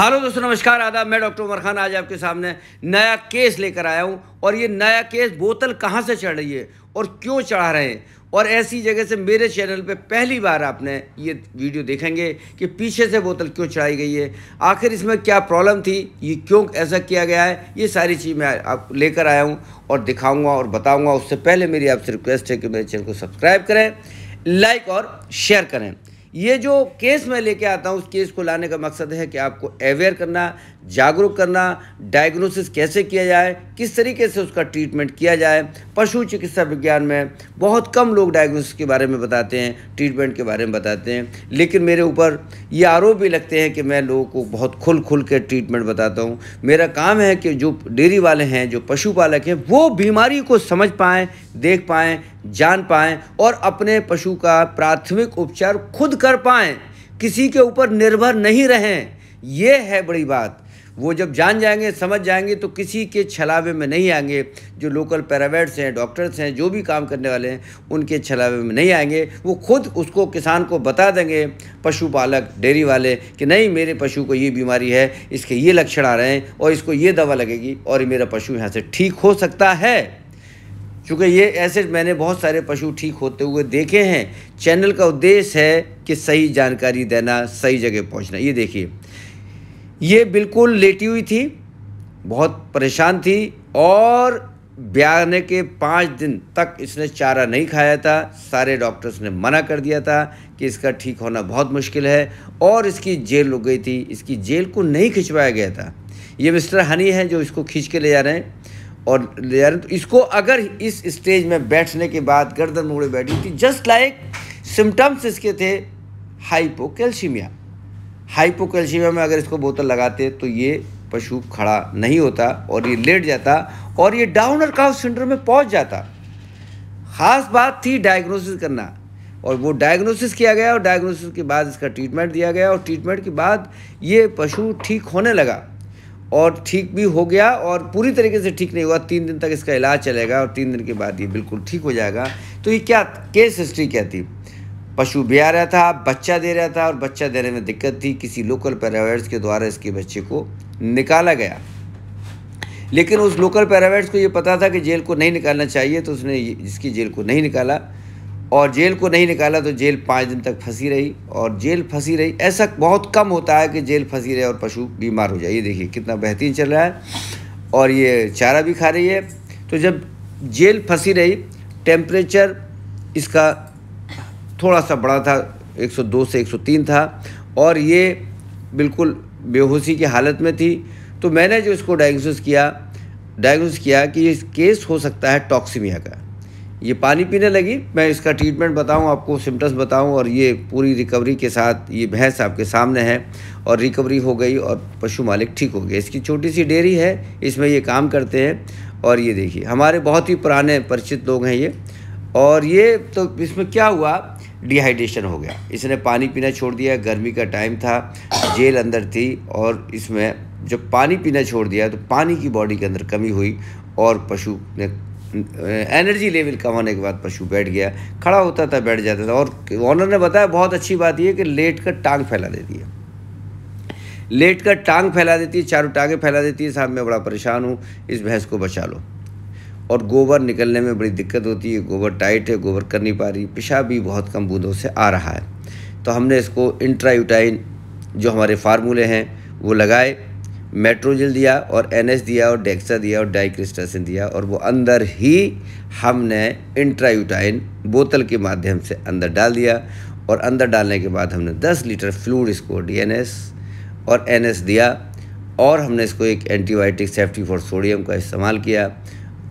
hello दोस्तों नमस्कार आदाब मैं डॉक्टर उमर खान आज आपके सामने नया केस लेकर आया हूं और ये नया केस बोतल कहां से चढ़ रही है और क्यों चढ़ा रहे हैं और ऐसी जगह से मेरे चैनल पे पहली बार आपने ये वीडियो देखेंगे कि पीछे से बोतल क्यों चढ़ाई गई है आखिर इसमें क्या प्रॉब्लम थी ये क्यों ऐसा किया गया है ये सारी चीज़ मैं आप लेकर आया हूँ और दिखाऊँगा और बताऊँगा उससे पहले मेरी आपसे रिक्वेस्ट है कि मेरे चैनल को सब्सक्राइब करें लाइक और शेयर करें ये जो केस मैं लेके आता हूँ उस केस को लाने का मकसद है कि आपको अवेयर करना जागरूक करना डायग्नोसिस कैसे किया जाए किस तरीके से उसका ट्रीटमेंट किया जाए पशु चिकित्सा विज्ञान में बहुत कम लोग डायग्नोसिस के बारे में बताते हैं ट्रीटमेंट के बारे में बताते हैं लेकिन मेरे ऊपर ये आरोप भी लगते हैं कि मैं लोगों को बहुत खुल खुल के ट्रीटमेंट बताता हूँ मेरा काम है कि जो डेयरी वाले हैं जो पशुपालक हैं वो बीमारी को समझ पाएँ देख पाएँ जान पाएँ और अपने पशु का प्राथमिक उपचार खुद कर पाएँ किसी के ऊपर निर्भर नहीं रहें ये है बड़ी बात वो जब जान जाएंगे समझ जाएंगे तो किसी के छलावे में नहीं आएंगे जो लोकल पैरावेट्स हैं डॉक्टर्स हैं जो भी काम करने वाले हैं उनके छलावे में नहीं आएंगे वो खुद उसको किसान को बता देंगे पशुपालक डेयरी वाले कि नहीं मेरे पशु को ये बीमारी है इसके ये लक्षण आ रहे हैं और इसको ये दवा लगेगी और मेरा पशु यहाँ से ठीक हो सकता है क्योंकि ये ऐसे मैंने बहुत सारे पशु ठीक होते हुए देखे हैं चैनल का उद्देश्य है कि सही जानकारी देना सही जगह पहुंचना ये देखिए ये बिल्कुल लेटी हुई थी बहुत परेशान थी और ब्याने के पाँच दिन तक इसने चारा नहीं खाया था सारे डॉक्टर्स ने मना कर दिया था कि इसका ठीक होना बहुत मुश्किल है और इसकी जेल हो गई थी इसकी जेल को नहीं खिंचवाया गया था ये मिस्टर हनी है जो इसको खींच के ले जा रहे हैं और ले जा रहे तो इसको अगर इस स्टेज में बैठने के बाद गर्दन मोड़े बैठी थी जस्ट लाइक सिम्टम्स इसके थे हाइपोकैल्शीमिया हाइपोकैल्शीमिया में अगर इसको बोतल लगाते तो ये पशु खड़ा नहीं होता और ये लेट जाता और ये डाउनर काउ सिंड्रोम में पहुंच जाता ख़ास बात थी डायग्नोसिस करना और वो डायग्नोसिस किया गया और डायग्नोसिस के बाद इसका ट्रीटमेंट दिया गया और ट्रीटमेंट के बाद ये पशु ठीक होने लगा और ठीक भी हो गया और पूरी तरीके से ठीक नहीं हुआ तीन दिन तक इसका इलाज चलेगा और तीन दिन के बाद ये बिल्कुल ठीक हो जाएगा तो ये क्या केस हिस्ट्री क्या थी पशु ब्याह रहा था बच्चा दे रहा था और बच्चा देने में दिक्कत थी किसी लोकल पैरावेट्स के द्वारा इसके बच्चे को निकाला गया लेकिन उस लोकल पैरावेट्स को ये पता था कि जेल को नहीं निकालना चाहिए तो उसने जिसकी जेल को नहीं निकाला और जेल को नहीं निकाला तो जेल पाँच दिन तक फंसी रही और जेल फंसी रही ऐसा बहुत कम होता है कि जेल फंसी रहे और पशु बीमार हो जाए ये देखिए कितना बेहतरीन चल रहा है और ये चारा भी खा रही है तो जब जेल फंसी रही टेम्परेचर इसका थोड़ा सा बड़ा था 102 से 103 था और ये बिल्कुल बेहोशी की हालत में थी तो मैंने जो इसको डायग्नोसिस किया डायग्नोस किया कि ये केस हो सकता है टॉक्सीमिया का ये पानी पीने लगी मैं इसका ट्रीटमेंट बताऊं आपको सिम्टम्स बताऊं और ये पूरी रिकवरी के साथ ये भैंस आपके सामने है और रिकवरी हो गई और पशु मालिक ठीक हो गए इसकी छोटी सी डेयरी है इसमें ये काम करते हैं और ये देखिए हमारे बहुत ही पुराने परिचित लोग हैं ये और ये तो इसमें क्या हुआ डिहाइड्रेशन हो गया इसने पानी पीना छोड़ दिया गर्मी का टाइम था जेल अंदर थी और इसमें जब पानी पीना छोड़ दिया तो पानी की बॉडी के अंदर कमी हुई और पशु ने एनर्जी लेवल कम होने के बाद पशु बैठ गया खड़ा होता था बैठ जाता था और ऑनर ने बताया बहुत अच्छी बात यह कि लेट कर टांग फैला देती है लेट कर टांग फैला देती है चारों टांगे फैला देती है साहब मैं बड़ा परेशान हूँ इस भैंस को बचा लो और गोबर निकलने में बड़ी दिक्कत होती है गोबर टाइट है गोबर कर नहीं पा रही पेशाब भी बहुत कम बूंदों से आ रहा है तो हमने इसको इंट्रायूटाइन जो हमारे फार्मूले हैं वो लगाए मेट्रोजिल दिया और एन दिया और डेक्सा दिया और डाइक्रिस्टासिन दिया और वो अंदर ही हमने इंट्रायूटाइन बोतल के माध्यम से अंदर डाल दिया और अंदर डालने के बाद हमने 10 लीटर फ्लूड इसको डीएनएस और एनएस दिया और हमने इसको एक एंटीबायोटिक सेफ्टी फॉर सोडियम का इस्तेमाल किया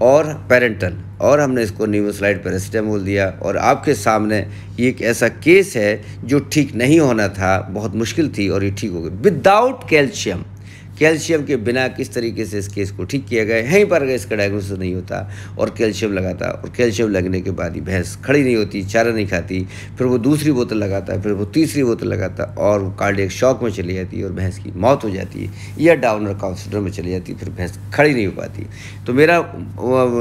और पेरेंटल और हमने इसको न्यूमोसलाइड पेरासीटामोल दिया और आपके सामने ये एक ऐसा केस है जो ठीक नहीं होना था बहुत मुश्किल थी और ये ठीक हो गई विदाउट कैल्शियम कैल्शियम के बिना किस तरीके से इस केस को ठीक किया गया यहीं पर अगर इसका डायग्नोसिस नहीं होता और कैल्शियम लगाता और कैल्शियम लगने के बाद ही भैंस खड़ी नहीं होती चारा नहीं खाती फिर वो दूसरी बोतल लगाता फिर वो तीसरी बोतल लगाता और वो कार्डियक शॉक में चली जाती और भैंस की मौत हो जाती है या डाउनर काउंसिलर में चली जाती फिर भैंस खड़ी नहीं हो पाती तो मेरा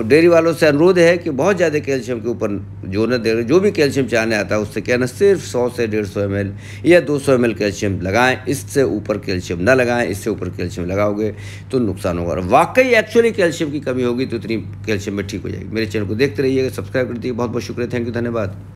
डेयरी वालों से अनुरोध है कि बहुत ज़्यादा कैल्शियम के ऊपर जो न दे जो भी कैल्शियम चाहने आता है उससे कहना सिर्फ सौ से डेढ़ सौ या दो सौ कैल्शियम लगाएँ इससे ऊपर कैल्शियम ना लगाएँ इससे ऊपर कैल्शियम लगाओगे तो नुकसान होगा और वाकई एक्चुअली कैल्शियम की कमी होगी तो इतनी कैल्शियम में ठीक हो जाएगी मेरे चैनल को देखते रहिएगा सब्सक्राइब कर दीजिए बहुत बहुत शुक्रिया थैंक यू धन्यवाद